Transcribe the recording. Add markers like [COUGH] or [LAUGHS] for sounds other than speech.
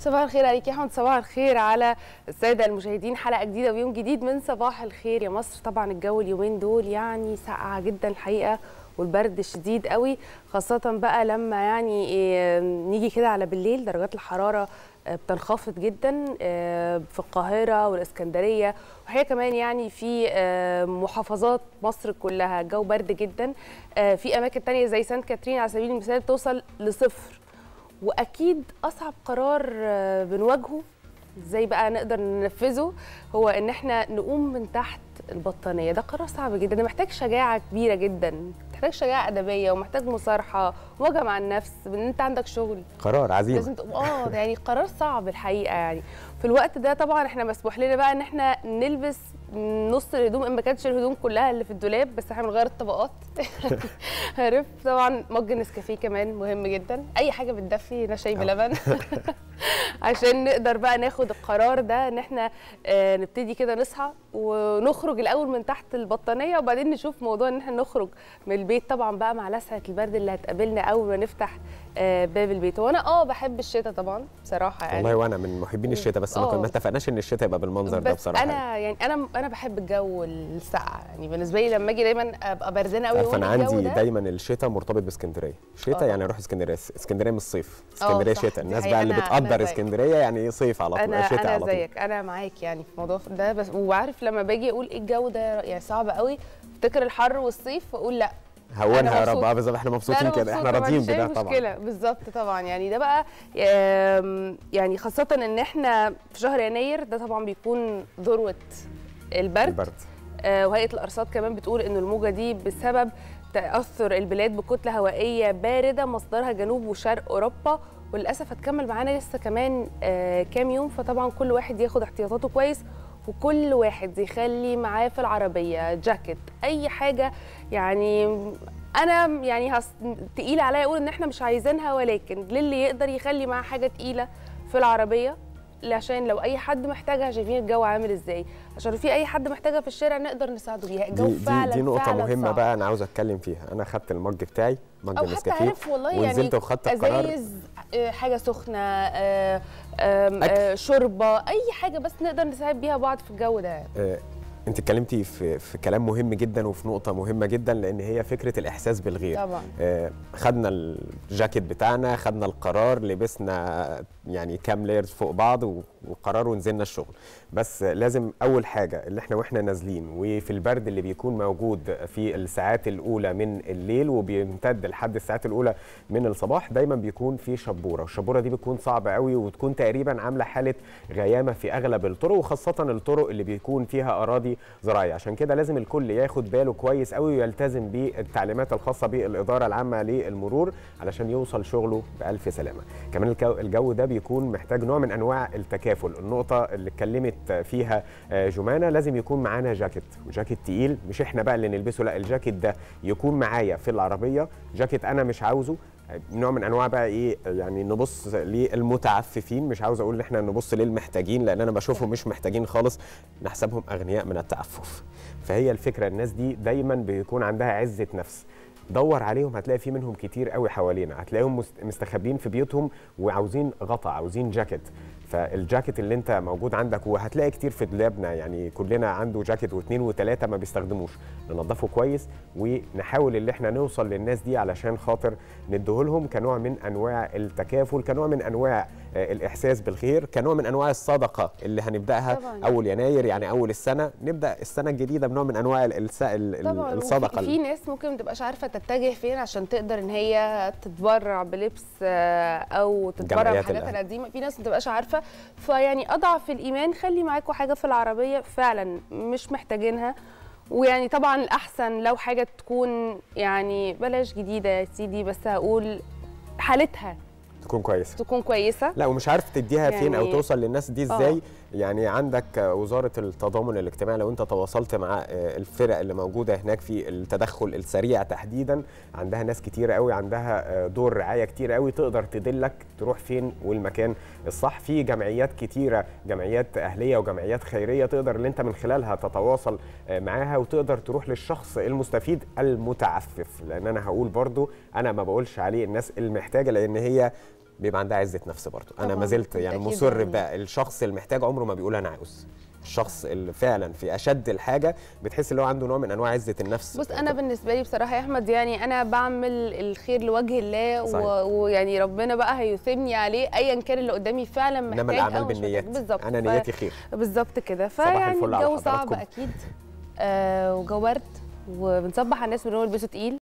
صباح الخير عليك يا حمد صباح الخير على الساده المشاهدين حلقه جديده ويوم جديد من صباح الخير يا مصر طبعا الجو اليومين دول يعني ساقعه جدا الحقيقه والبرد شديد قوي خاصه بقى لما يعني نيجي كده على بالليل درجات الحراره آه، بتنخفض جدا آه، في القاهره والاسكندريه وهي كمان يعني في محافظات مصر كلها جو برد جدا آه، في اماكن تانية زي سانت كاترين على سبيل المثال توصل لصفر واكيد اصعب قرار آه، بنواجهه ازاي بقى نقدر ننفذه هو ان احنا نقوم من تحت البطانيه ده قرار صعب جدا ده محتاج شجاعه كبيره جدا محتاج شجاعه ادبيه ومحتاج مصارحه ووجع مع النفس ان انت عندك شغل قرار عظيم لازم تقوم اه يعني قرار صعب الحقيقه يعني في الوقت ده طبعا احنا مسموح لنا بقى ان احنا نلبس نص الهدوم ان ما كانتش الهدوم كلها اللي في الدولاب بس احنا بنغير الطبقات [LAUGHS] عارف طبعا مج نسكافيه كمان مهم جدا اي حاجه بتدفي هنا شاي آه. بلبن [LAUGHS] عشان نقدر بقى ناخد القرار ده ان احنا آه، نبتدي كده نصحى ونخرج الاول من تحت البطانيه وبعدين نشوف موضوع ان احنا نخرج من البيت طبعا بقى مع لسعه البرد اللي هتقابلنا اول ما نفتح آه، باب البيت وانا اه بحب الشتاء طبعا بصراحه يعني والله وانا من محبين الشتاء بس ما آه. اتفقناش ان الشتاء يبقى بالمنظر ده بصراحه انا يعني انا انا بحب الجو الساقع يعني بالنسبه لي لما اجي دايما ابقى بردانه قوي فانا عندي ده. دايما الشتاء مرتبط باسكندريه شتاء آه. يعني اروح اسكندريه اسكندريه مش صيف اسكندريه شتاء الناس بقى اللي بتقدر اسكندريه يعني صيف على طول شتاء على طول انا زيك انا معاك يعني في الموضوع ده بس وعارف لما باجي اقول ايه الجو ده يعني صعب قوي افتكر الحر والصيف واقول لا هونها يا رب اه بالظبط احنا مبسوطين كده احنا راضيين بده طبعا مشكله بالظبط طبعا يعني ده بقى يعني خاصه ان احنا في شهر يناير ده طبعا بيكون ذروه البرد, البرد. آه وهيئه الارصاد كمان بتقول ان الموجه دي بسبب تاثر البلاد بكتله هوائيه بارده مصدرها جنوب وشرق اوروبا وللاسف هتكمل معانا لسه كمان آه كام يوم فطبعا كل واحد ياخد احتياطاته كويس وكل واحد يخلي معاه في العربيه جاكيت اي حاجه يعني انا يعني هس... تقيل عليا اقول ان احنا مش عايزينها ولكن للي يقدر يخلي معاه حاجه تقيله في العربيه عشان لو اي حد محتاجها شايفين الجو عامل ازاي عشان في اي حد محتاجها في الشارع نقدر نساعده بيها الجو دي فعلا دي دي نقطه فعلا مهمه صعب. بقى انا عاوز اتكلم فيها انا خدت المج بتاعي مج نسكافيه يعني ونزلت وخدت القرار ازايز آه، حاجه سخنه آه، آه، شوربه اي حاجه بس نقدر نساعد بيها بعض في الجو ده انت اتكلمتي في, في كلام مهم جدا وفي نقطه مهمه جدا لان هي فكره الاحساس بالغير طبعا آه، خدنا الجاكيت بتاعنا خدنا القرار لبسنا يعني كام لايرز فوق بعض وقرار ونزلنا الشغل بس لازم اول حاجه اللي احنا واحنا نازلين وفي البرد اللي بيكون موجود في الساعات الاولى من الليل وبيمتد لحد الساعات الاولى من الصباح دايما بيكون في شبوره والشبوره دي بتكون صعبه قوي وتكون تقريبا عامله حاله غيامه في اغلب الطرق وخاصه الطرق اللي بيكون فيها اراضي زراعي عشان كده لازم الكل ياخد باله كويس قوي ويلتزم بالتعليمات الخاصه بالاداره العامه للمرور علشان يوصل شغله بالف سلامه كمان الجو ده بيكون محتاج نوع من انواع التكافل النقطه اللي اتكلمت فيها آه، جمانه لازم يكون معانا جاكيت وجاكيت تقيل مش احنا بقى اللي نلبسه لا الجاكيت ده يكون معايا في العربيه جاكيت انا مش عاوزه نوع من انواع بقى ايه يعني نبص للمتعففين مش عاوز اقول ان احنا نبص للمحتاجين لان انا بشوفهم مش محتاجين خالص نحسبهم اغنياء من التعفف فهي الفكره الناس دي دايما بيكون عندها عزه نفس دور عليهم هتلاقي في منهم كتير قوي حوالينا هتلاقيهم مستخبين في بيوتهم وعاوزين غطا عاوزين جاكيت فالجاكيت اللي انت موجود عندك وهتلاقي كتير في دولابنا يعني كلنا عنده جاكيت واثنين وثلاثه ما بيستخدموش ننظفه كويس ونحاول ان احنا نوصل للناس دي علشان خاطر نديهولهم كنوع من انواع التكافل كنوع من انواع آه، الاحساس بالخير كنوع من انواع الصدقه اللي هنبداها طبعاً. اول يناير يعني اول السنه نبدا السنه الجديده بنوع من انواع الصدقه طبعاً. الصدقه في ناس ممكن ما تبقاش عارفه تتجه فين عشان تقدر ان هي تتبرع بلبس آه، او تتبرع بحاجات قديمه في ناس ما تبقاش عارفه فيعني اضعف الايمان خلي معاكم حاجه في العربيه فعلا مش محتاجينها ويعني طبعا الاحسن لو حاجه تكون يعني بلاش جديده يا سيدي بس هقول حالتها تكون كويسه تكون كويسه لا ومش عارف تديها يعني... فين او إيه؟ توصل للناس دي ازاي أوه. يعني عندك وزاره التضامن الاجتماعي لو انت تواصلت مع آه، الفرق اللي موجوده هناك في التدخل السريع تحديدا عندها ناس كتير قوي عندها آه، دور رعايه كتير قوي تقدر تدلك تروح فين والمكان الصح في جمعيات كتيره جمعيات اهليه وجمعيات خيريه تقدر اللي انت من خلالها تتواصل آه، معاها وتقدر تروح للشخص المستفيد المتعفف لان انا هقول برضو انا ما بقولش عليه الناس المحتاجه لان هي بيبقى عندها عزه نفس برضه انا ما زلت يعني مصر يعني. بقى الشخص المحتاج عمره ما بيقول انا عاوز الشخص اللي فعلا في اشد الحاجه بتحس ان هو عنده نوع من انواع عزه النفس بص انا بالنسبه لي بصراحه يا احمد يعني انا بعمل الخير لوجه الله ويعني ربنا بقى هيثمني عليه ايا كان اللي قدامي فعلا محتاج انما الاعمال بالنيات بالظبط انا نيتي خير بالظبط كده فيعني الجو صعب اكيد آه وجو وبنصبح على الناس بنقول بيسو تقيل